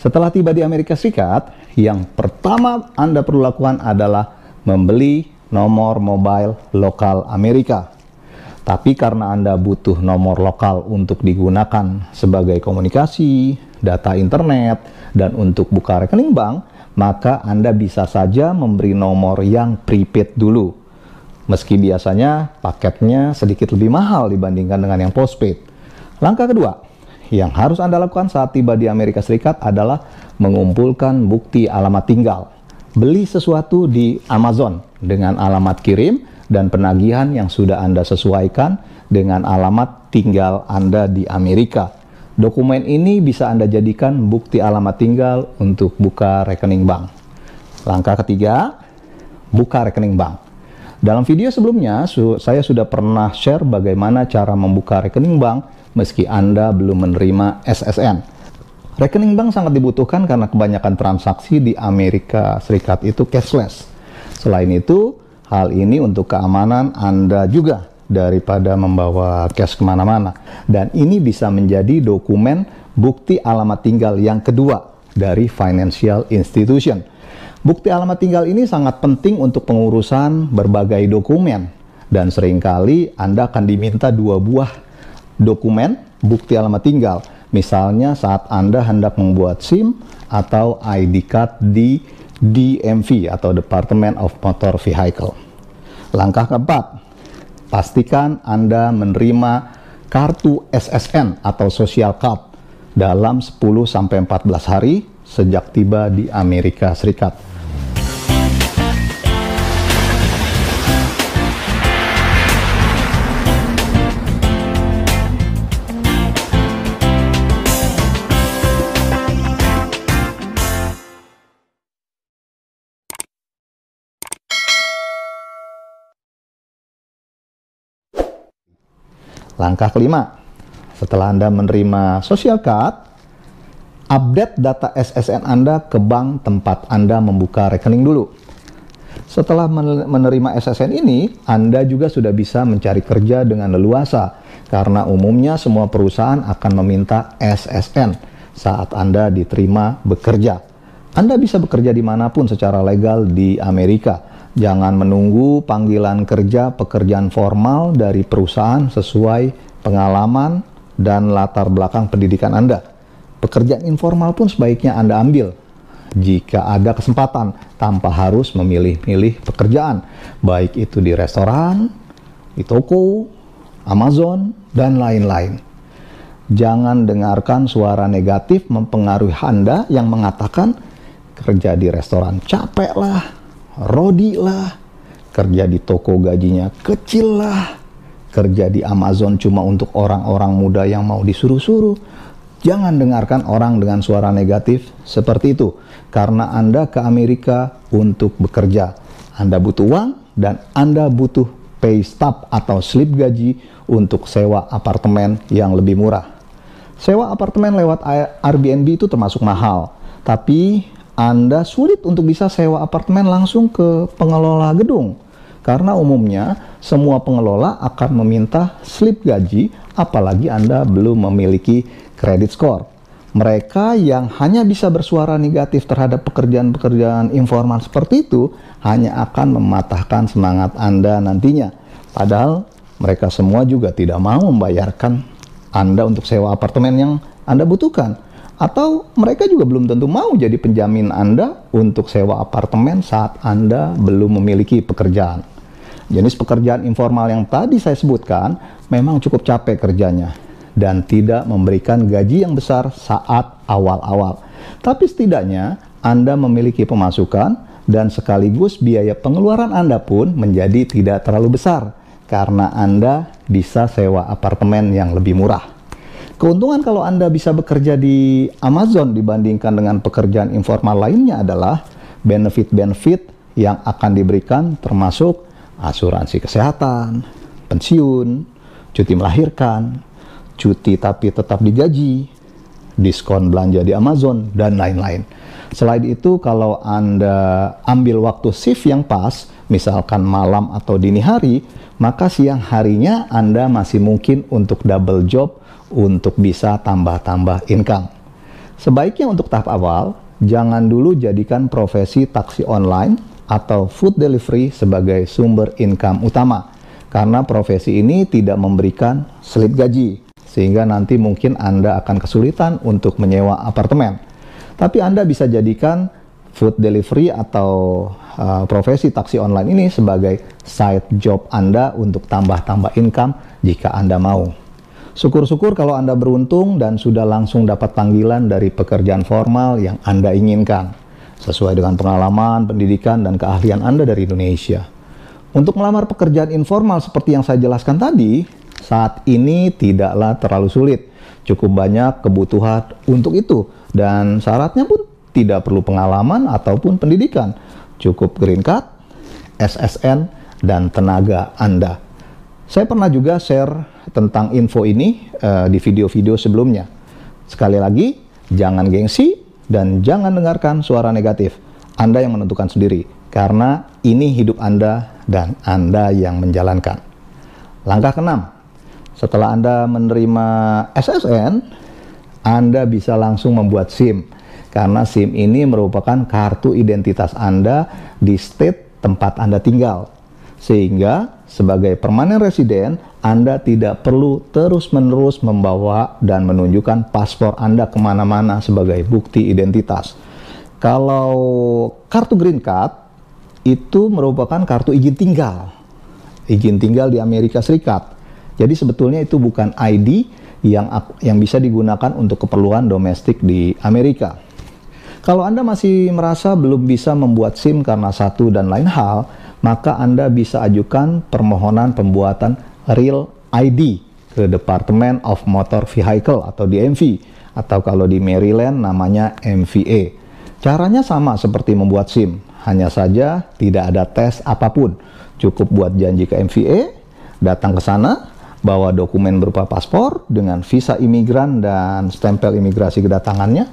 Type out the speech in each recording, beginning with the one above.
Setelah tiba di Amerika Serikat, yang pertama Anda perlu lakukan adalah membeli nomor mobile lokal Amerika. Tapi karena Anda butuh nomor lokal untuk digunakan sebagai komunikasi, data internet, dan untuk buka rekening bank, maka Anda bisa saja memberi nomor yang prepaid dulu. Meski biasanya paketnya sedikit lebih mahal dibandingkan dengan yang postpaid. Langkah kedua, yang harus Anda lakukan saat tiba di Amerika Serikat adalah mengumpulkan bukti alamat tinggal. Beli sesuatu di Amazon dengan alamat kirim dan penagihan yang sudah Anda sesuaikan dengan alamat tinggal Anda di Amerika. Dokumen ini bisa Anda jadikan bukti alamat tinggal untuk buka rekening bank. Langkah ketiga, buka rekening bank. Dalam video sebelumnya, saya sudah pernah share bagaimana cara membuka rekening bank meski Anda belum menerima SSN. Rekening bank sangat dibutuhkan karena kebanyakan transaksi di Amerika Serikat itu cashless. Selain itu, hal ini untuk keamanan Anda juga daripada membawa cash kemana-mana. Dan ini bisa menjadi dokumen bukti alamat tinggal yang kedua dari financial institution. Bukti alamat tinggal ini sangat penting untuk pengurusan berbagai dokumen dan seringkali Anda akan diminta dua buah dokumen bukti alamat tinggal. Misalnya saat Anda hendak membuat SIM atau ID card di DMV atau Department of Motor Vehicle. Langkah keempat, pastikan Anda menerima kartu SSN atau social card dalam 10 14 hari sejak tiba di Amerika Serikat. Langkah kelima, setelah Anda menerima social card, update data SSN Anda ke bank tempat Anda membuka rekening dulu. Setelah menerima SSN ini, Anda juga sudah bisa mencari kerja dengan leluasa karena umumnya semua perusahaan akan meminta SSN saat Anda diterima bekerja. Anda bisa bekerja dimanapun secara legal di Amerika Jangan menunggu panggilan kerja pekerjaan formal dari perusahaan sesuai pengalaman dan latar belakang pendidikan Anda. Pekerjaan informal pun sebaiknya Anda ambil jika ada kesempatan tanpa harus memilih-milih pekerjaan, baik itu di restoran, di toko, Amazon, dan lain-lain. Jangan dengarkan suara negatif mempengaruhi Anda yang mengatakan kerja di restoran capek lah, Rodi lah, kerja di toko gajinya kecil lah, kerja di Amazon cuma untuk orang-orang muda yang mau disuruh-suruh. Jangan dengarkan orang dengan suara negatif seperti itu, karena Anda ke Amerika untuk bekerja. Anda butuh uang dan Anda butuh pay stub atau slip gaji untuk sewa apartemen yang lebih murah. Sewa apartemen lewat Airbnb itu termasuk mahal, tapi anda sulit untuk bisa sewa apartemen langsung ke pengelola gedung. Karena umumnya semua pengelola akan meminta slip gaji apalagi Anda belum memiliki kredit skor. Mereka yang hanya bisa bersuara negatif terhadap pekerjaan-pekerjaan informal seperti itu hanya akan mematahkan semangat Anda nantinya. Padahal mereka semua juga tidak mau membayarkan Anda untuk sewa apartemen yang Anda butuhkan atau mereka juga belum tentu mau jadi penjamin Anda untuk sewa apartemen saat Anda belum memiliki pekerjaan. Jenis pekerjaan informal yang tadi saya sebutkan memang cukup capek kerjanya dan tidak memberikan gaji yang besar saat awal-awal. Tapi setidaknya Anda memiliki pemasukan dan sekaligus biaya pengeluaran Anda pun menjadi tidak terlalu besar karena Anda bisa sewa apartemen yang lebih murah. Keuntungan kalau Anda bisa bekerja di Amazon dibandingkan dengan pekerjaan informal lainnya adalah benefit-benefit yang akan diberikan termasuk asuransi kesehatan, pensiun, cuti melahirkan, cuti tapi tetap digaji, diskon belanja di Amazon, dan lain-lain. Selain itu, kalau Anda ambil waktu shift yang pas, misalkan malam atau dini hari, maka siang harinya Anda masih mungkin untuk double job untuk bisa tambah-tambah income. Sebaiknya untuk tahap awal, jangan dulu jadikan profesi taksi online atau food delivery sebagai sumber income utama. Karena profesi ini tidak memberikan slip gaji, sehingga nanti mungkin Anda akan kesulitan untuk menyewa apartemen. Tapi Anda bisa jadikan food delivery atau uh, profesi taksi online ini sebagai side job Anda untuk tambah-tambah income jika Anda mau. Syukur-syukur kalau Anda beruntung dan sudah langsung dapat panggilan dari pekerjaan formal yang Anda inginkan, sesuai dengan pengalaman, pendidikan, dan keahlian Anda dari Indonesia. Untuk melamar pekerjaan informal seperti yang saya jelaskan tadi, saat ini tidaklah terlalu sulit. Cukup banyak kebutuhan untuk itu, dan syaratnya pun tidak perlu pengalaman ataupun pendidikan. Cukup green card, SSN, dan tenaga Anda. Saya pernah juga share tentang info ini uh, di video-video sebelumnya. Sekali lagi, jangan gengsi dan jangan dengarkan suara negatif. Anda yang menentukan sendiri, karena ini hidup Anda dan Anda yang menjalankan. Langkah keenam, setelah Anda menerima SSN, Anda bisa langsung membuat SIM karena SIM ini merupakan kartu identitas Anda di state tempat Anda tinggal. Sehingga sebagai permanen resident, Anda tidak perlu terus-menerus membawa dan menunjukkan paspor Anda kemana-mana sebagai bukti identitas. Kalau kartu green card, itu merupakan kartu izin tinggal. Izin tinggal di Amerika Serikat. Jadi sebetulnya itu bukan ID yang yang bisa digunakan untuk keperluan domestik di Amerika. Kalau Anda masih merasa belum bisa membuat SIM karena satu dan lain hal, maka Anda bisa ajukan permohonan pembuatan Real ID ke Departemen of Motor Vehicle atau DMV atau kalau di Maryland namanya MVA. Caranya sama seperti membuat SIM, hanya saja tidak ada tes apapun. Cukup buat janji ke MVA, datang ke sana, bawa dokumen berupa paspor dengan visa imigran dan stempel imigrasi kedatangannya,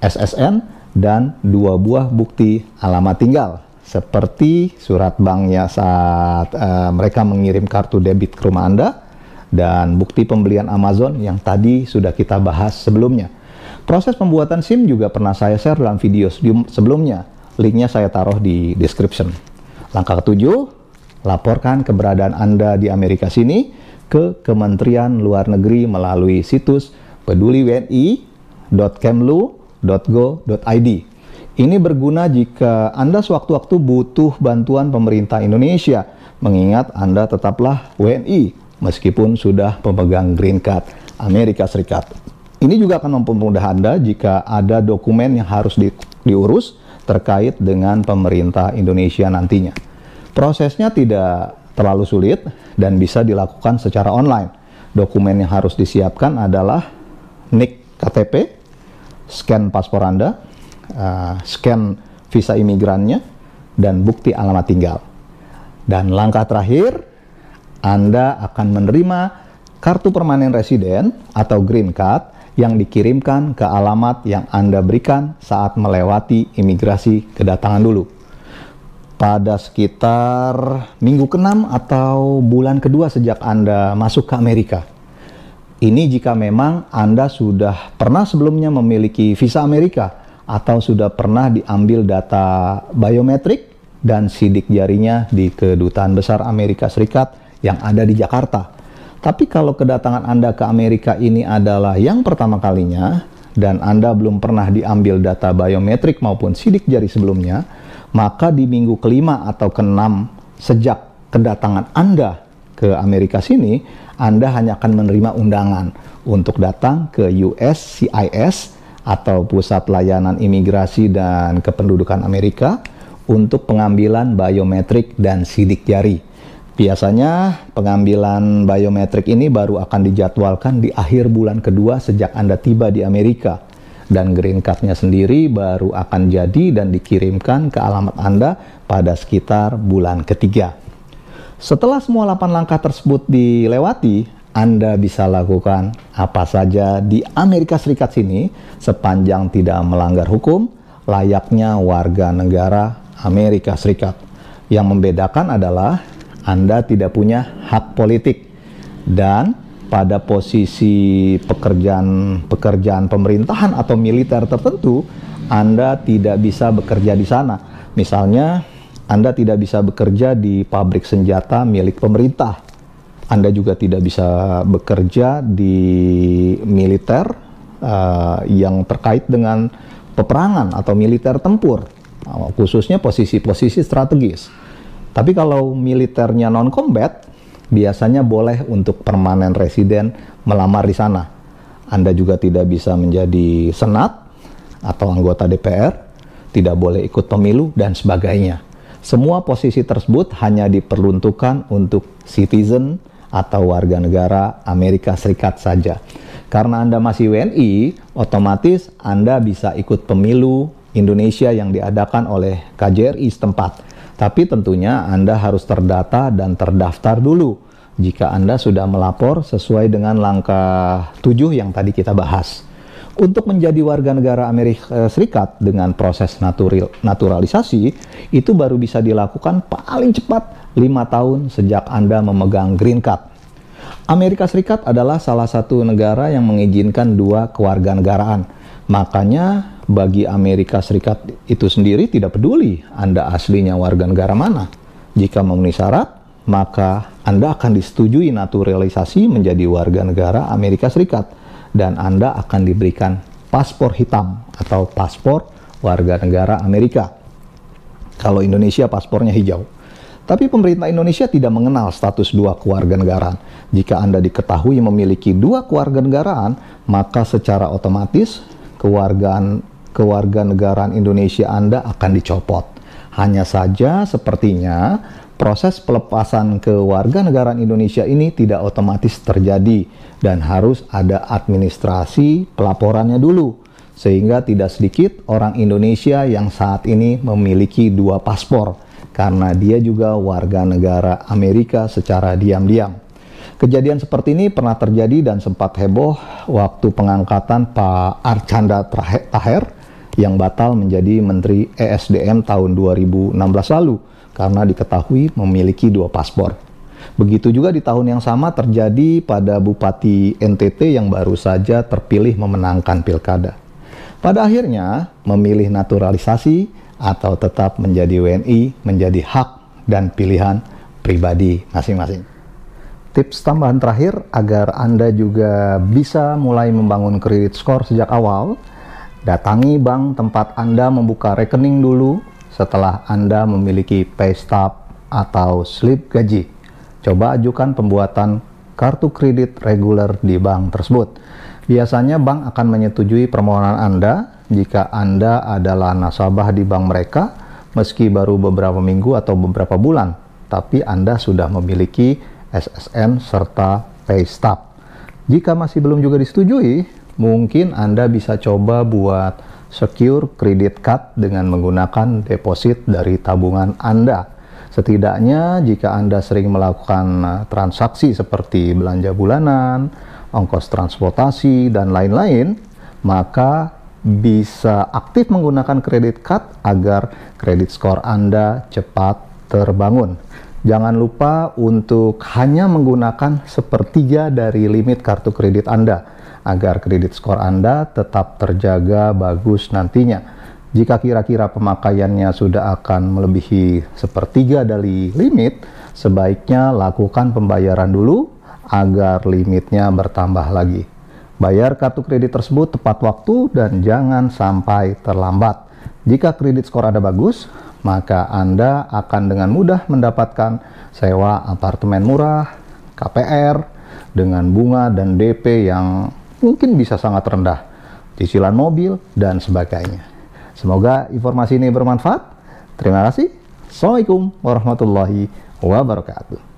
SSN, dan dua buah bukti alamat tinggal seperti surat banknya saat uh, mereka mengirim kartu debit ke rumah Anda dan bukti pembelian Amazon yang tadi sudah kita bahas sebelumnya. Proses pembuatan SIM juga pernah saya share dalam video sebelumnya. Linknya saya taruh di description. Langkah ketujuh, laporkan keberadaan Anda di Amerika sini ke Kementerian Luar Negeri melalui situs peduliwni.kemlu.com go.id. Ini berguna jika Anda sewaktu-waktu butuh bantuan pemerintah Indonesia, mengingat Anda tetaplah WNI meskipun sudah pemegang green card Amerika Serikat. Ini juga akan mempermudah Anda jika ada dokumen yang harus di, diurus terkait dengan pemerintah Indonesia nantinya. Prosesnya tidak terlalu sulit dan bisa dilakukan secara online. Dokumen yang harus disiapkan adalah NIK KTP, scan paspor Anda, uh, scan visa imigrannya, dan bukti alamat tinggal. Dan langkah terakhir, Anda akan menerima kartu permanen residen atau green card yang dikirimkan ke alamat yang Anda berikan saat melewati imigrasi kedatangan dulu. Pada sekitar minggu ke-6 atau bulan kedua sejak Anda masuk ke Amerika. Ini jika memang Anda sudah pernah sebelumnya memiliki visa Amerika atau sudah pernah diambil data biometrik dan sidik jarinya di kedutaan besar Amerika Serikat yang ada di Jakarta. Tapi kalau kedatangan Anda ke Amerika ini adalah yang pertama kalinya dan Anda belum pernah diambil data biometrik maupun sidik jari sebelumnya, maka di minggu kelima atau keenam sejak kedatangan Anda ke Amerika sini, Anda hanya akan menerima undangan untuk datang ke USCIS atau Pusat Layanan Imigrasi dan Kependudukan Amerika untuk pengambilan biometrik dan sidik jari. Biasanya pengambilan biometrik ini baru akan dijadwalkan di akhir bulan kedua sejak Anda tiba di Amerika. Dan green cardnya sendiri baru akan jadi dan dikirimkan ke alamat Anda pada sekitar bulan ketiga. Setelah semua 8 langkah tersebut dilewati, Anda bisa lakukan apa saja di Amerika Serikat sini sepanjang tidak melanggar hukum layaknya warga negara Amerika Serikat. Yang membedakan adalah Anda tidak punya hak politik dan pada posisi pekerjaan-pekerjaan pemerintahan atau militer tertentu, Anda tidak bisa bekerja di sana. Misalnya anda tidak bisa bekerja di pabrik senjata milik pemerintah. Anda juga tidak bisa bekerja di militer uh, yang terkait dengan peperangan atau militer tempur, nah, khususnya posisi-posisi strategis. Tapi kalau militernya non-combat, biasanya boleh untuk permanen residen melamar di sana. Anda juga tidak bisa menjadi senat atau anggota DPR, tidak boleh ikut pemilu, dan sebagainya. Semua posisi tersebut hanya diperuntukkan untuk citizen atau warga negara Amerika Serikat saja. Karena Anda masih WNI, otomatis Anda bisa ikut pemilu Indonesia yang diadakan oleh KJRI setempat. Tapi tentunya Anda harus terdata dan terdaftar dulu jika Anda sudah melapor sesuai dengan langkah 7 yang tadi kita bahas untuk menjadi warga negara Amerika eh, Serikat dengan proses natural, naturalisasi itu baru bisa dilakukan paling cepat lima tahun sejak Anda memegang green card. Amerika Serikat adalah salah satu negara yang mengizinkan dua kewarganegaraan. Makanya bagi Amerika Serikat itu sendiri tidak peduli Anda aslinya warga negara mana. Jika memenuhi syarat, maka Anda akan disetujui naturalisasi menjadi warga negara Amerika Serikat dan Anda akan diberikan paspor hitam atau paspor warga negara Amerika. Kalau Indonesia paspornya hijau. Tapi pemerintah Indonesia tidak mengenal status dua kewarganegaraan. Jika Anda diketahui memiliki dua kewarganegaraan, maka secara otomatis kewargaan kewarganegaraan Indonesia Anda akan dicopot. Hanya saja sepertinya proses pelepasan ke warga negara Indonesia ini tidak otomatis terjadi dan harus ada administrasi pelaporannya dulu sehingga tidak sedikit orang Indonesia yang saat ini memiliki dua paspor karena dia juga warga negara Amerika secara diam-diam. Kejadian seperti ini pernah terjadi dan sempat heboh waktu pengangkatan Pak Archandra Taher yang batal menjadi Menteri ESDM tahun 2016 lalu karena diketahui memiliki dua paspor. Begitu juga di tahun yang sama terjadi pada Bupati NTT yang baru saja terpilih memenangkan pilkada. Pada akhirnya memilih naturalisasi atau tetap menjadi WNI menjadi hak dan pilihan pribadi masing-masing. Tips tambahan terakhir agar Anda juga bisa mulai membangun kredit skor sejak awal, datangi bank tempat Anda membuka rekening dulu setelah Anda memiliki pay stub atau slip gaji. Coba ajukan pembuatan kartu kredit reguler di bank tersebut. Biasanya bank akan menyetujui permohonan Anda jika Anda adalah nasabah di bank mereka meski baru beberapa minggu atau beberapa bulan, tapi Anda sudah memiliki SSN serta pay stub. Jika masih belum juga disetujui, mungkin Anda bisa coba buat secure credit card dengan menggunakan deposit dari tabungan Anda. Setidaknya jika Anda sering melakukan eh, transaksi seperti belanja bulanan, ongkos transportasi, dan lain-lain, maka bisa aktif menggunakan kredit card agar kredit skor Anda cepat terbangun. Jangan lupa untuk hanya menggunakan sepertiga dari limit kartu kredit Anda agar kredit skor Anda tetap terjaga bagus nantinya. Jika kira-kira pemakaiannya sudah akan melebihi sepertiga dari limit, sebaiknya lakukan pembayaran dulu agar limitnya bertambah lagi. Bayar kartu kredit tersebut tepat waktu dan jangan sampai terlambat. Jika kredit skor Anda bagus, maka Anda akan dengan mudah mendapatkan sewa apartemen murah, KPR, dengan bunga dan DP yang mungkin bisa sangat rendah, cicilan mobil, dan sebagainya. Semoga informasi ini bermanfaat. Terima kasih. Assalamualaikum warahmatullahi wabarakatuh.